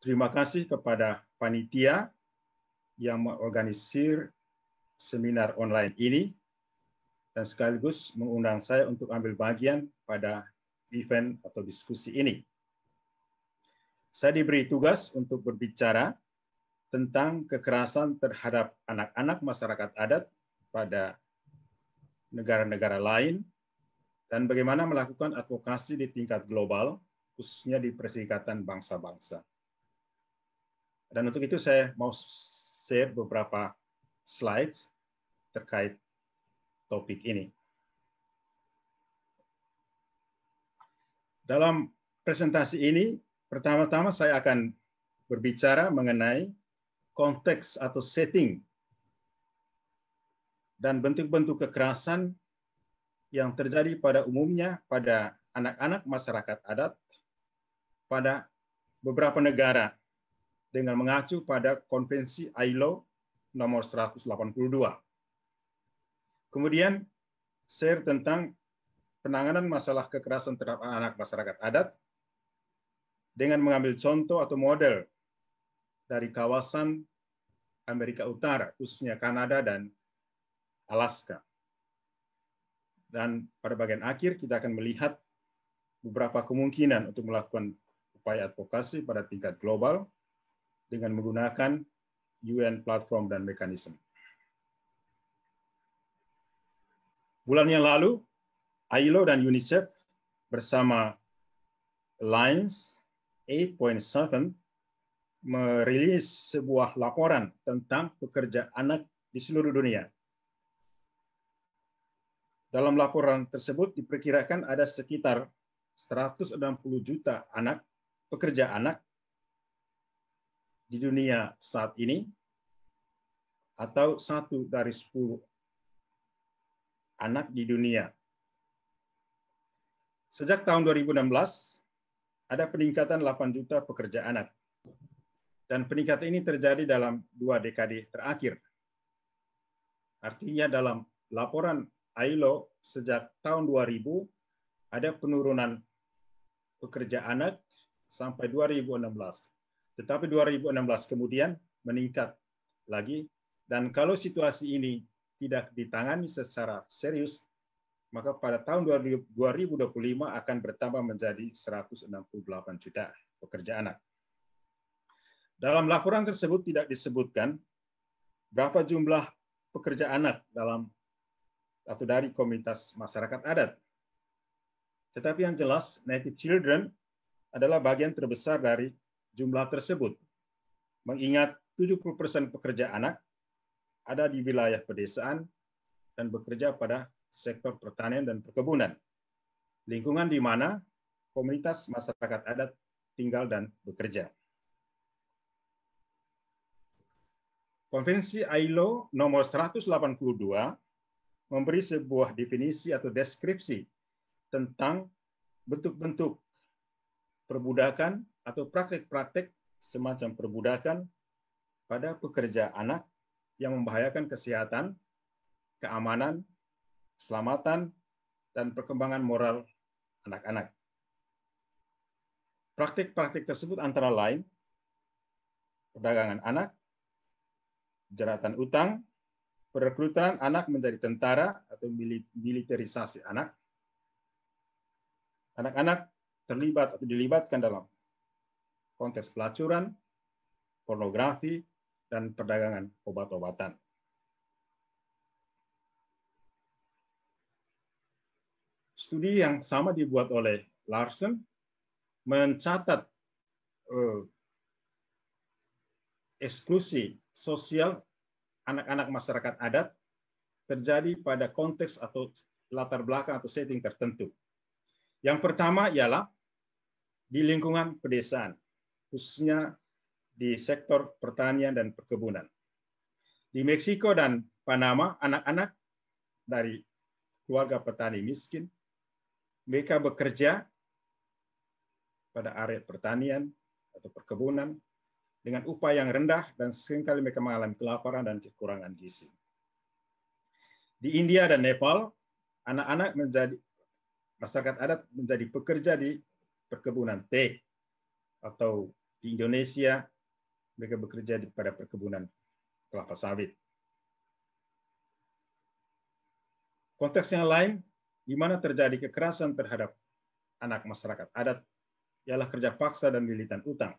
Terima kasih kepada panitia yang mengorganisir seminar online ini dan sekaligus mengundang saya untuk ambil bagian pada event atau diskusi ini. Saya diberi tugas untuk berbicara tentang kekerasan terhadap anak-anak masyarakat adat pada negara-negara lain dan bagaimana melakukan advokasi di tingkat global, khususnya di Perserikatan Bangsa-Bangsa. Dan untuk itu saya mau share beberapa slides terkait topik ini. Dalam presentasi ini, pertama-tama saya akan berbicara mengenai konteks atau setting dan bentuk-bentuk kekerasan yang terjadi pada umumnya pada anak-anak masyarakat adat pada beberapa negara dengan mengacu pada konvensi ILO nomor 182. Kemudian share tentang penanganan masalah kekerasan terhadap anak masyarakat adat dengan mengambil contoh atau model dari kawasan Amerika Utara, khususnya Kanada dan Alaska. Dan pada bagian akhir kita akan melihat beberapa kemungkinan untuk melakukan upaya advokasi pada tingkat global dengan menggunakan UN platform dan mekanisme. Bulan yang lalu, ILO dan UNICEF bersama Lines 8.7 merilis sebuah laporan tentang pekerja anak di seluruh dunia. Dalam laporan tersebut diperkirakan ada sekitar 160 juta anak pekerja anak di dunia saat ini atau satu dari sepuluh anak di dunia. Sejak tahun 2016, ada peningkatan 8 juta pekerja anak. Dan peningkatan ini terjadi dalam dua dekade terakhir. Artinya dalam laporan ILO sejak tahun 2000, ada penurunan pekerja anak sampai 2016 tetapi 2016 kemudian meningkat lagi. Dan kalau situasi ini tidak ditangani secara serius, maka pada tahun 2025 akan bertambah menjadi 168 juta pekerja anak. Dalam laporan tersebut tidak disebutkan berapa jumlah pekerja anak dalam atau dari komunitas masyarakat adat. Tetapi yang jelas, native children adalah bagian terbesar dari jumlah tersebut. Mengingat 70% pekerja anak ada di wilayah pedesaan dan bekerja pada sektor pertanian dan perkebunan. Lingkungan di mana komunitas masyarakat adat tinggal dan bekerja. Konvensi ILO nomor 182 memberi sebuah definisi atau deskripsi tentang bentuk-bentuk perbudakan atau praktik-praktik semacam perbudakan pada pekerja anak yang membahayakan kesehatan, keamanan, keselamatan, dan perkembangan moral anak-anak. Praktik-praktik tersebut antara lain perdagangan anak, jeratan utang, perekrutan anak menjadi tentara atau militerisasi anak, anak-anak terlibat atau dilibatkan dalam konteks pelacuran, pornografi, dan perdagangan obat-obatan. Studi yang sama dibuat oleh Larsen mencatat eh, eksklusi sosial anak-anak masyarakat adat terjadi pada konteks atau latar belakang atau setting tertentu. Yang pertama ialah di lingkungan pedesaan khususnya di sektor pertanian dan perkebunan. Di Meksiko dan Panama, anak-anak dari keluarga petani miskin, mereka bekerja pada area pertanian atau perkebunan dengan upah yang rendah dan seringkali mereka mengalami kelaparan dan kekurangan gizi. Di India dan Nepal, anak-anak menjadi masyarakat adat menjadi pekerja di perkebunan teh atau di Indonesia, mereka bekerja di, pada perkebunan kelapa sawit. Konteks yang lain, di mana terjadi kekerasan terhadap anak masyarakat adat, ialah kerja paksa dan lilitan utang.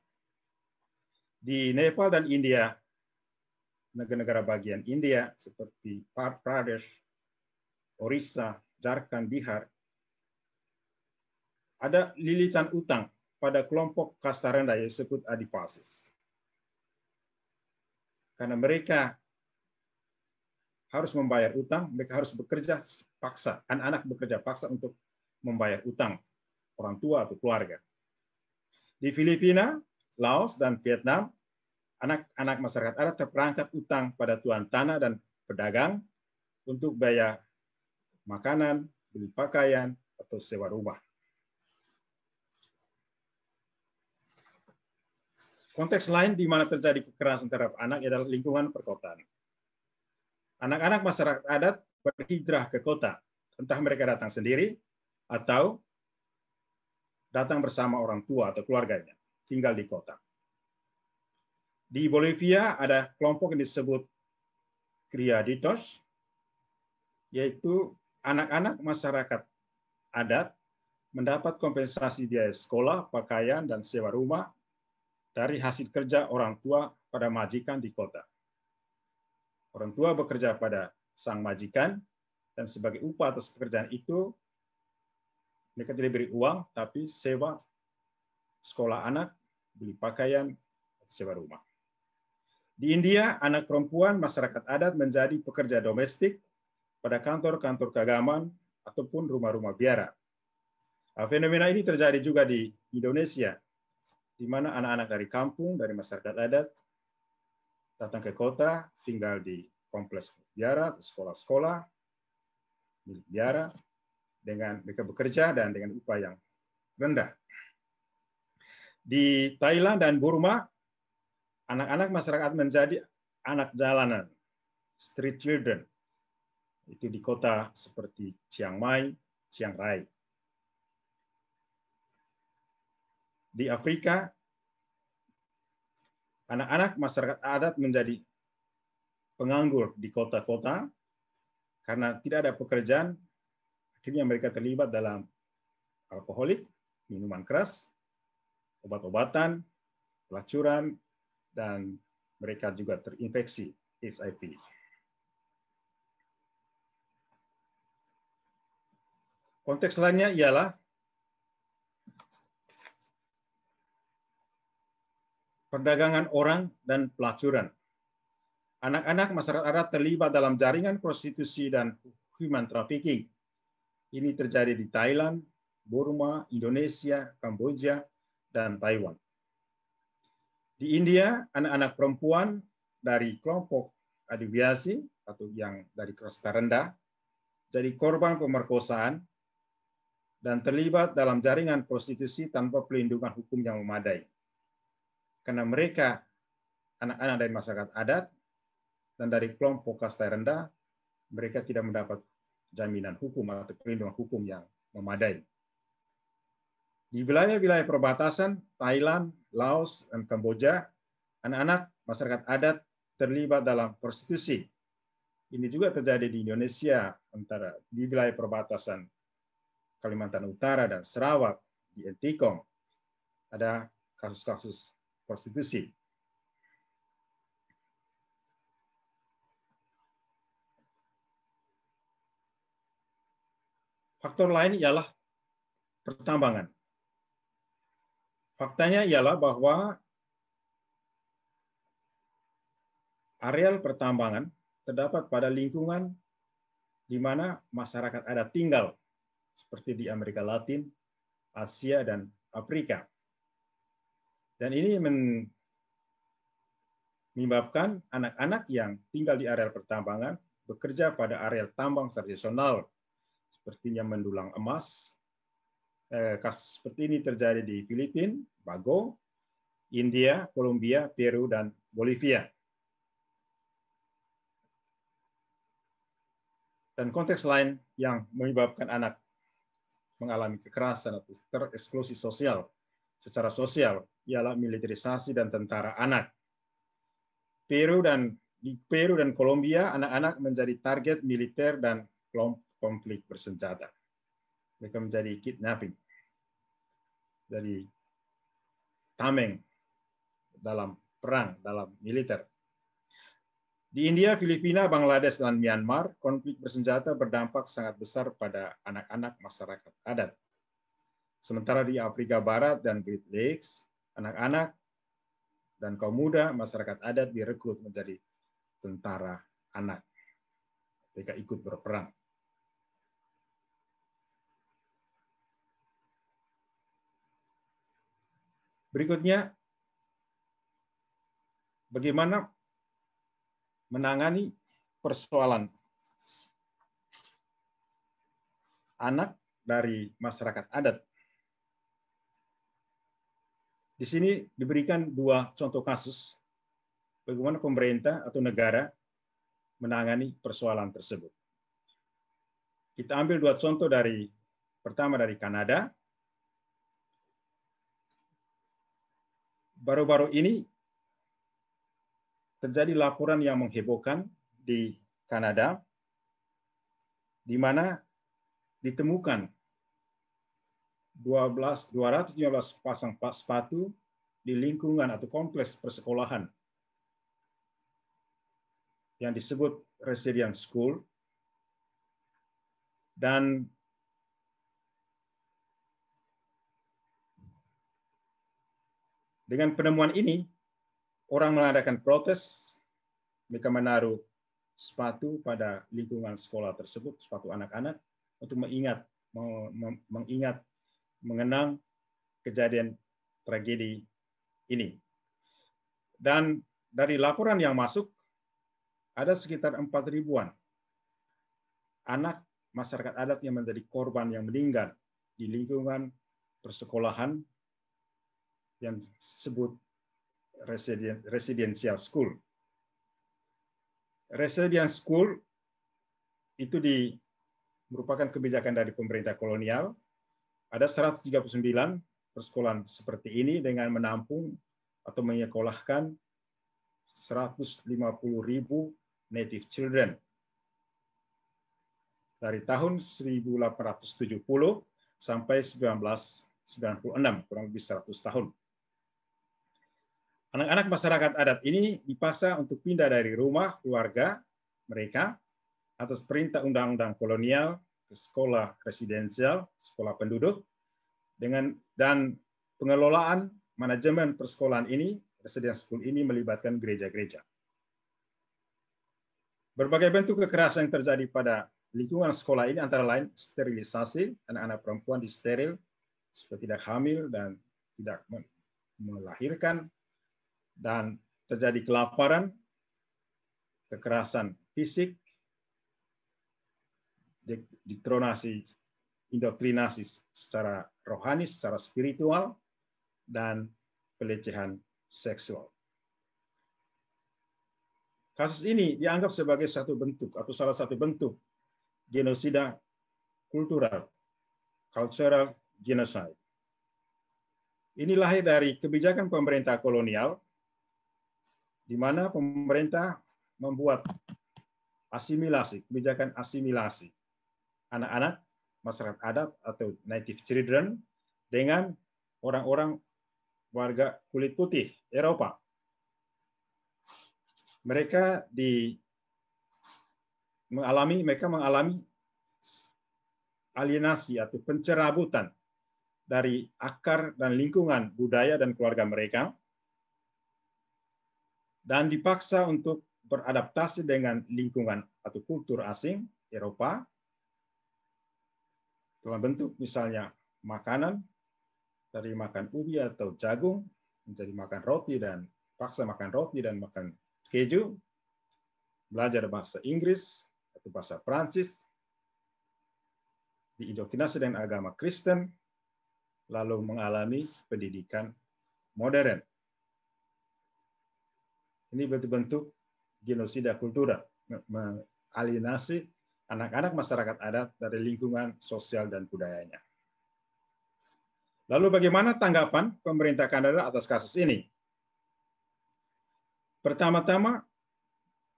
Di Nepal dan India, negara-negara bagian India seperti Pradesh, Orissa, Jharkhand, Bihar, ada lilitan utang pada kelompok kasta rendah yang disebut adipasis. Karena mereka harus membayar utang, mereka harus bekerja paksa, anak-anak bekerja paksa untuk membayar utang orang tua atau keluarga. Di Filipina, Laos, dan Vietnam, anak-anak masyarakat Arab terperangkap utang pada tuan tanah dan pedagang untuk bayar makanan, beli pakaian, atau sewa rumah. Konteks lain di mana terjadi kekerasan terhadap anak adalah lingkungan perkotaan. Anak-anak masyarakat adat berhijrah ke kota, entah mereka datang sendiri atau datang bersama orang tua atau keluarganya, tinggal di kota. Di Bolivia ada kelompok yang disebut Criaditos, yaitu anak-anak masyarakat adat mendapat kompensasi biaya sekolah, pakaian, dan sewa rumah dari hasil kerja orang tua pada majikan di kota. Orang tua bekerja pada sang majikan, dan sebagai upah atas pekerjaan itu, mereka tidak diberi uang, tapi sewa sekolah anak, beli pakaian, sewa rumah. Di India, anak perempuan masyarakat adat menjadi pekerja domestik pada kantor-kantor keagamaan ataupun rumah-rumah biara. Fenomena ini terjadi juga di Indonesia di mana anak-anak dari kampung, dari masyarakat adat, datang ke kota, tinggal di kompleks biara, sekolah-sekolah, milik biara, dengan mereka bekerja dan dengan upah yang rendah. Di Thailand dan Burma, anak-anak masyarakat menjadi anak jalanan, street children. Itu di kota seperti Chiang Mai, Chiang Rai. di Afrika, anak-anak masyarakat adat menjadi penganggur di kota-kota karena tidak ada pekerjaan, akhirnya mereka terlibat dalam alkoholik, minuman keras, obat-obatan, pelacuran, dan mereka juga terinfeksi HIV. Konteks lainnya ialah perdagangan orang, dan pelacuran. Anak-anak masyarakat Arab terlibat dalam jaringan prostitusi dan human trafficking. Ini terjadi di Thailand, Burma, Indonesia, Kamboja, dan Taiwan. Di India, anak-anak perempuan dari kelompok adiviasi atau yang dari kasta rendah jadi korban pemerkosaan dan terlibat dalam jaringan prostitusi tanpa pelindungan hukum yang memadai karena mereka anak-anak dari masyarakat adat dan dari kelompok kasta rendah, mereka tidak mendapat jaminan hukum atau perlindungan hukum yang memadai. Di wilayah-wilayah perbatasan Thailand, Laos, dan Kamboja, anak-anak masyarakat adat terlibat dalam prostitusi. Ini juga terjadi di Indonesia antara di wilayah perbatasan Kalimantan Utara dan Sarawak di Entikong. Ada kasus-kasus konstitusi. Faktor lain ialah pertambangan. Faktanya ialah bahwa areal pertambangan terdapat pada lingkungan di mana masyarakat ada tinggal, seperti di Amerika Latin, Asia, dan Afrika. Dan ini menyebabkan anak-anak yang tinggal di areal pertambangan bekerja pada areal tambang tradisional, sepertinya mendulang emas. Eh, kasus seperti ini terjadi di Filipina, Bago, India, Kolombia, Peru, dan Bolivia. Dan konteks lain yang menyebabkan anak mengalami kekerasan atau tereksklusi sosial secara sosial, ialah militerisasi dan tentara anak. Peru dan di Peru dan Kolombia, anak-anak menjadi target militer dan konflik bersenjata. Mereka menjadi kidnapping, dari tameng dalam perang, dalam militer. Di India, Filipina, Bangladesh, dan Myanmar, konflik bersenjata berdampak sangat besar pada anak-anak masyarakat adat. Sementara di Afrika Barat dan Great Lakes, anak-anak dan kaum muda masyarakat adat direkrut menjadi tentara anak. Mereka ikut berperang. Berikutnya, bagaimana menangani persoalan anak dari masyarakat adat di sini diberikan dua contoh kasus bagaimana pemerintah atau negara menangani persoalan tersebut. Kita ambil dua contoh dari pertama dari Kanada. Baru-baru ini terjadi laporan yang menghebohkan di Kanada di mana ditemukan 12, 215 pasang sepatu di lingkungan atau kompleks persekolahan yang disebut Residian school dan dengan penemuan ini orang mengadakan protes mereka menaruh sepatu pada lingkungan sekolah tersebut sepatu anak-anak untuk mengingat mengingat mengenang kejadian tragedi ini. Dan dari laporan yang masuk, ada sekitar 4 ribuan anak masyarakat adat yang menjadi korban yang meninggal di lingkungan persekolahan yang disebut residential school. Residential school itu di, merupakan kebijakan dari pemerintah kolonial ada 139 persekolahan seperti ini dengan menampung atau menyekolahkan 150.000 native children. Dari tahun 1870 sampai 1996, kurang lebih 100 tahun. Anak-anak masyarakat adat ini dipaksa untuk pindah dari rumah keluarga mereka atas perintah undang-undang kolonial sekolah residensial, sekolah penduduk, dengan dan pengelolaan manajemen persekolahan ini, residen school ini melibatkan gereja-gereja. Berbagai bentuk kekerasan yang terjadi pada lingkungan sekolah ini antara lain sterilisasi, anak-anak perempuan disteril supaya tidak hamil dan tidak melahirkan, dan terjadi kelaparan, kekerasan fisik, diktronasi, indoktrinasi secara rohani, secara spiritual, dan pelecehan seksual. Kasus ini dianggap sebagai satu bentuk atau salah satu bentuk genosida kultural, cultural genocide. Ini lahir dari kebijakan pemerintah kolonial, di mana pemerintah membuat asimilasi, kebijakan asimilasi, anak-anak masyarakat adat atau native children dengan orang-orang warga kulit putih Eropa. Mereka di mengalami mereka mengalami alienasi atau pencerabutan dari akar dan lingkungan budaya dan keluarga mereka dan dipaksa untuk beradaptasi dengan lingkungan atau kultur asing Eropa dalam bentuk misalnya makanan dari makan ubi atau jagung menjadi makan roti dan paksa makan roti dan makan keju, belajar bahasa Inggris atau bahasa Prancis, diindoktrinasi dengan agama Kristen, lalu mengalami pendidikan modern. Ini bentuk-bentuk genosida kultural, alienasi anak-anak masyarakat adat dari lingkungan sosial dan budayanya. Lalu bagaimana tanggapan pemerintah Kanada atas kasus ini? Pertama-tama,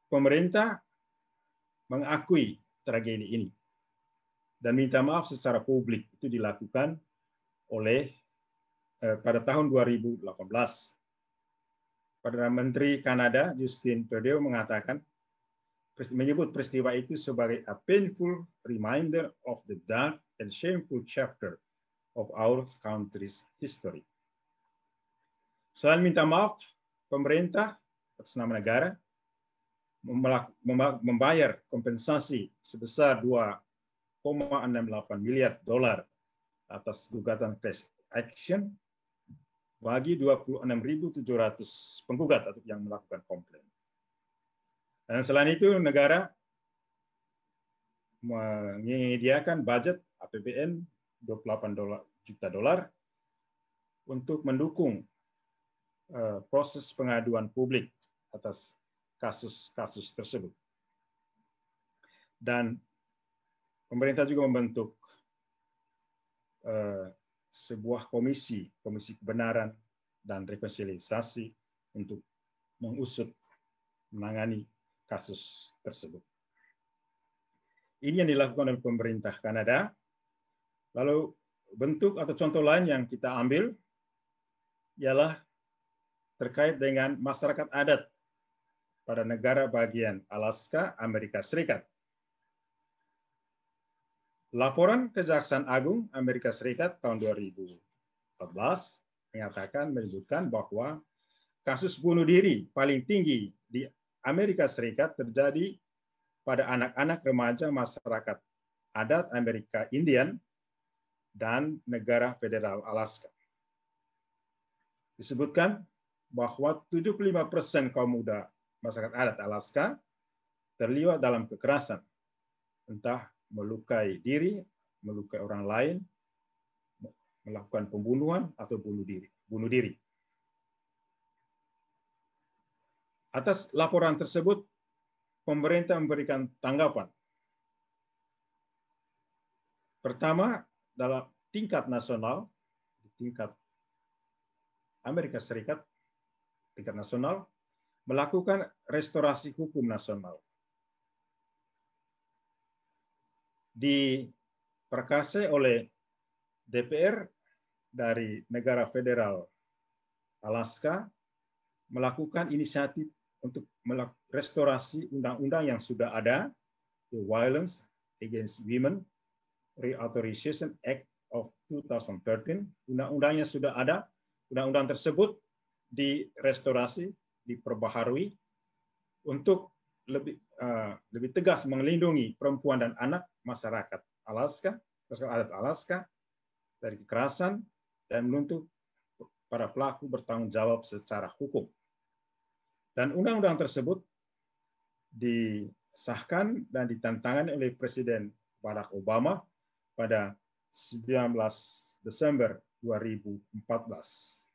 pemerintah mengakui tragedi ini dan minta maaf secara publik itu dilakukan oleh eh, pada tahun 2018. Perdana Menteri Kanada Justin Trudeau mengatakan menyebut peristiwa itu sebagai a painful reminder of the dark and shameful chapter of our country's history. Selain minta maaf, pemerintah atas nama negara membayar kompensasi sebesar 2,68 miliar dolar atas gugatan class action bagi 26.700 penggugat yang melakukan komplain. Dan selain itu negara menyediakan budget APBN 28 delapan juta dolar untuk mendukung eh, proses pengaduan publik atas kasus-kasus tersebut. Dan pemerintah juga membentuk eh, sebuah komisi, komisi kebenaran dan rekonsiliasi untuk mengusut menangani kasus tersebut. Ini yang dilakukan oleh pemerintah Kanada. Lalu bentuk atau contoh lain yang kita ambil ialah terkait dengan masyarakat adat pada negara bagian Alaska, Amerika Serikat. Laporan Kejaksaan Agung Amerika Serikat tahun 2014 mengatakan menyebutkan bahwa kasus bunuh diri paling tinggi di Amerika Serikat terjadi pada anak-anak remaja masyarakat adat Amerika Indian dan negara federal Alaska. Disebutkan bahwa 75% kaum muda masyarakat adat Alaska terlibat dalam kekerasan, entah melukai diri, melukai orang lain, melakukan pembunuhan atau bunuh diri. Bunuh diri. Atas laporan tersebut, pemerintah memberikan tanggapan. Pertama, dalam tingkat nasional, di tingkat Amerika Serikat, tingkat nasional, melakukan restorasi hukum nasional. Diperkasa oleh DPR dari negara federal Alaska melakukan inisiatif untuk restorasi undang-undang yang sudah ada, the Violence Against Women Reauthorization Act of 2013, undang-undangnya sudah ada, undang-undang tersebut direstorasi, diperbaharui untuk lebih uh, lebih tegas melindungi perempuan dan anak masyarakat Alaska, masyarakat adat Alaska dari kekerasan dan menuntut para pelaku bertanggung jawab secara hukum. Dan undang-undang tersebut disahkan dan ditantangkan oleh Presiden Barack Obama pada 19 Desember 2014.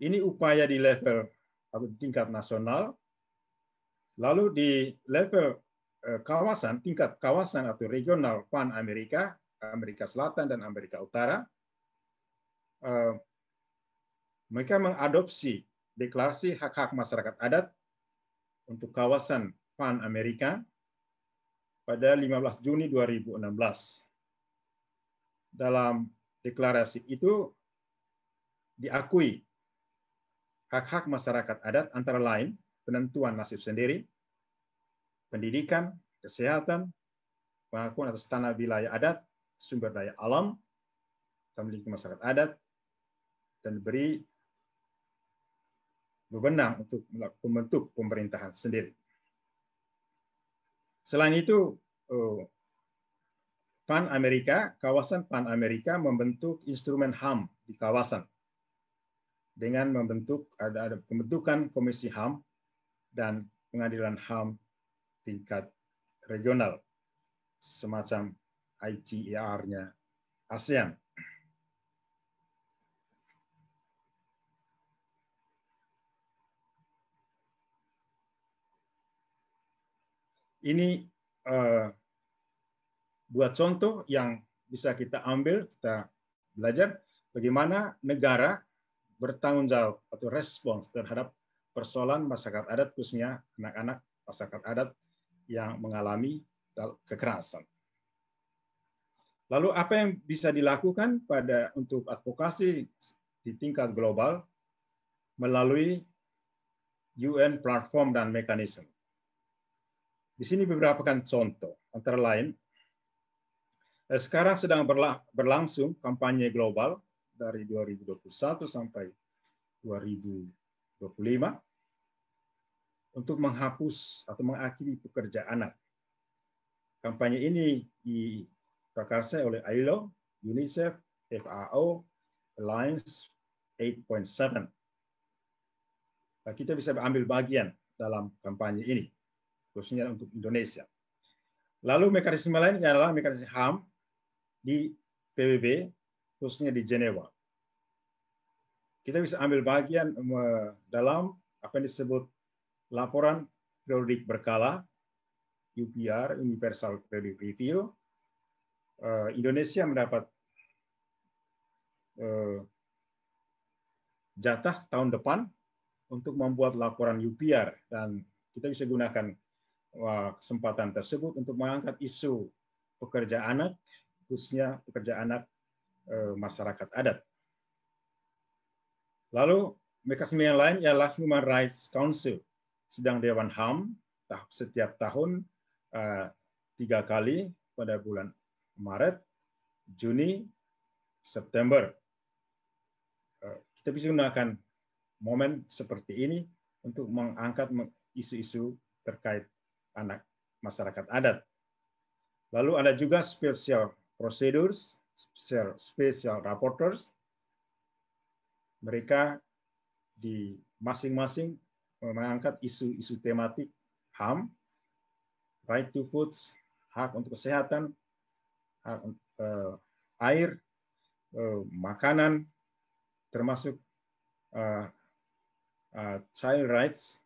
Ini upaya di level atau tingkat nasional, lalu di level eh, kawasan, tingkat kawasan atau regional pan Amerika, Amerika Selatan dan Amerika Utara, eh, mereka mengadopsi Deklarasi Hak-Hak Masyarakat Adat untuk kawasan Pan Amerika pada 15 Juni 2016. Dalam deklarasi itu diakui hak-hak masyarakat adat antara lain penentuan nasib sendiri, pendidikan, kesehatan, pengakuan atas tanah wilayah adat, sumber daya alam, pemilik masyarakat adat, dan beri berwenang untuk membentuk pemerintahan sendiri. Selain itu, eh, Pan Amerika, kawasan Pan Amerika membentuk instrumen HAM di kawasan dengan membentuk ada, ada pembentukan Komisi HAM dan pengadilan HAM tingkat regional semacam ITER-nya ASEAN Ini eh, buat contoh yang bisa kita ambil, kita belajar bagaimana negara bertanggung jawab atau respons terhadap persoalan masyarakat adat khususnya anak-anak masyarakat adat yang mengalami kekerasan. Lalu apa yang bisa dilakukan pada untuk advokasi di tingkat global melalui UN platform dan mekanisme? Di sini beberapa kan contoh, antara lain, eh, sekarang sedang berlangsung kampanye global dari 2021 sampai 2025 untuk menghapus atau mengakhiri pekerja anak. Kampanye ini diprakarsai oleh ILO, UNICEF, FAO, Alliance 8.7. Nah, kita bisa ambil bagian dalam kampanye ini khususnya untuk Indonesia. Lalu mekanisme lain adalah mekanisme HAM di PBB, khususnya di Jenewa. Kita bisa ambil bagian dalam apa yang disebut laporan periodik berkala, UPR, Universal Periodic Review. Eh, Indonesia mendapat eh, jatah tahun depan untuk membuat laporan UPR dan kita bisa gunakan kesempatan tersebut untuk mengangkat isu pekerja anak, khususnya pekerja anak eh, masyarakat adat. Lalu mekanisme yang lain ialah Human Rights Council, sedang Dewan HAM setiap tahun eh, tiga kali pada bulan Maret, Juni, September. Eh, kita bisa gunakan momen seperti ini untuk mengangkat isu-isu terkait anak masyarakat adat. Lalu ada juga special procedures, special, special Mereka di masing-masing mengangkat isu-isu tematik HAM, right to foods, hak untuk kesehatan, hak, eh, air, eh, makanan, termasuk eh, eh child rights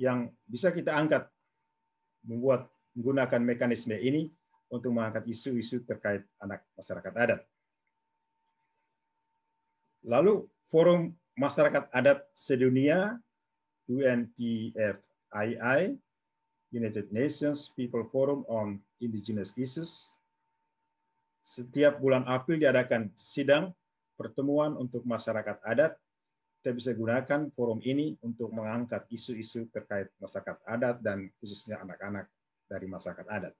yang bisa kita angkat membuat menggunakan mekanisme ini untuk mengangkat isu-isu terkait anak masyarakat adat. Lalu Forum Masyarakat Adat Sedunia UNPFII United Nations People Forum on Indigenous Issues setiap bulan April diadakan sidang pertemuan untuk masyarakat adat kita bisa gunakan forum ini untuk mengangkat isu-isu terkait masyarakat adat dan khususnya anak-anak dari masyarakat adat.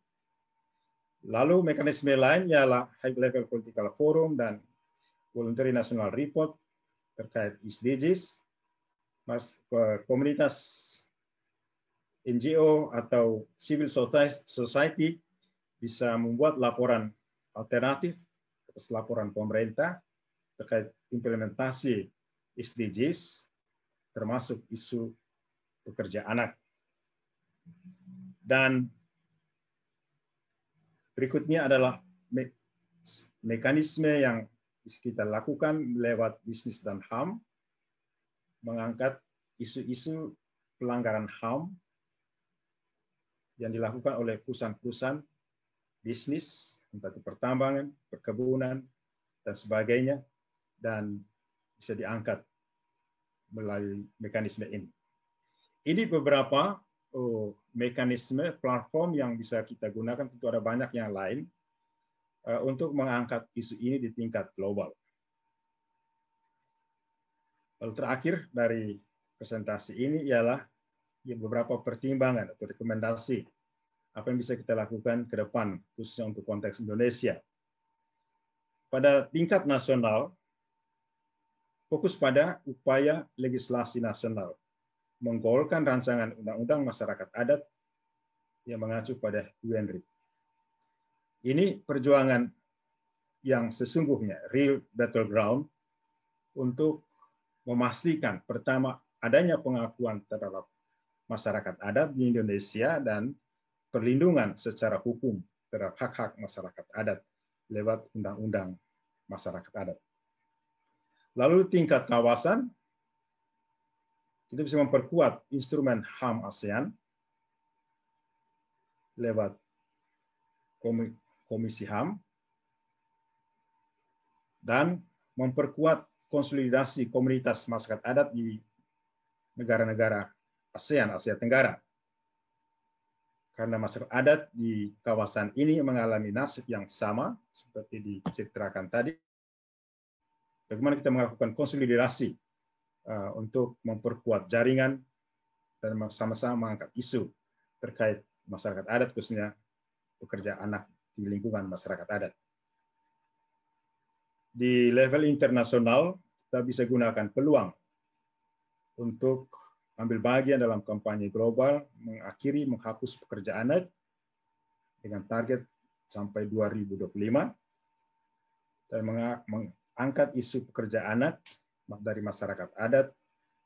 Lalu mekanisme lain ialah High Level Political Forum dan Voluntary National Report terkait SDGs, mas komunitas NGO atau civil society bisa membuat laporan alternatif atas laporan pemerintah terkait implementasi SDGs, termasuk isu pekerja anak. Dan berikutnya adalah me mekanisme yang kita lakukan lewat bisnis dan HAM, mengangkat isu-isu pelanggaran HAM yang dilakukan oleh perusahaan-perusahaan bisnis, entah itu pertambangan, perkebunan, dan sebagainya, dan bisa diangkat melalui mekanisme ini. Ini beberapa oh, mekanisme platform yang bisa kita gunakan tentu ada banyak yang lain eh, untuk mengangkat isu ini di tingkat global. Lalu terakhir dari presentasi ini ialah ya, beberapa pertimbangan atau rekomendasi apa yang bisa kita lakukan ke depan khususnya untuk konteks Indonesia. Pada tingkat nasional, fokus pada upaya legislasi nasional menggolkan rancangan undang-undang masyarakat adat yang mengacu pada UNRI. Ini perjuangan yang sesungguhnya real battleground untuk memastikan pertama adanya pengakuan terhadap masyarakat adat di Indonesia dan perlindungan secara hukum terhadap hak-hak masyarakat adat lewat undang-undang masyarakat adat. Lalu tingkat kawasan, kita bisa memperkuat instrumen HAM ASEAN lewat Komisi HAM dan memperkuat konsolidasi komunitas masyarakat adat di negara-negara ASEAN, Asia Tenggara. Karena masyarakat adat di kawasan ini mengalami nasib yang sama seperti diceritakan tadi, bagaimana kita melakukan konsolidasi uh, untuk memperkuat jaringan dan sama-sama mengangkat isu terkait masyarakat adat khususnya pekerja anak di lingkungan masyarakat adat. Di level internasional, kita bisa gunakan peluang untuk ambil bagian dalam kampanye global mengakhiri menghapus pekerja anak dengan target sampai 2025 dan angkat isu pekerja anak dari masyarakat adat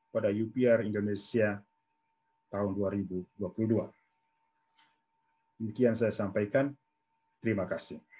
pada UPR Indonesia tahun 2022. Demikian saya sampaikan. Terima kasih.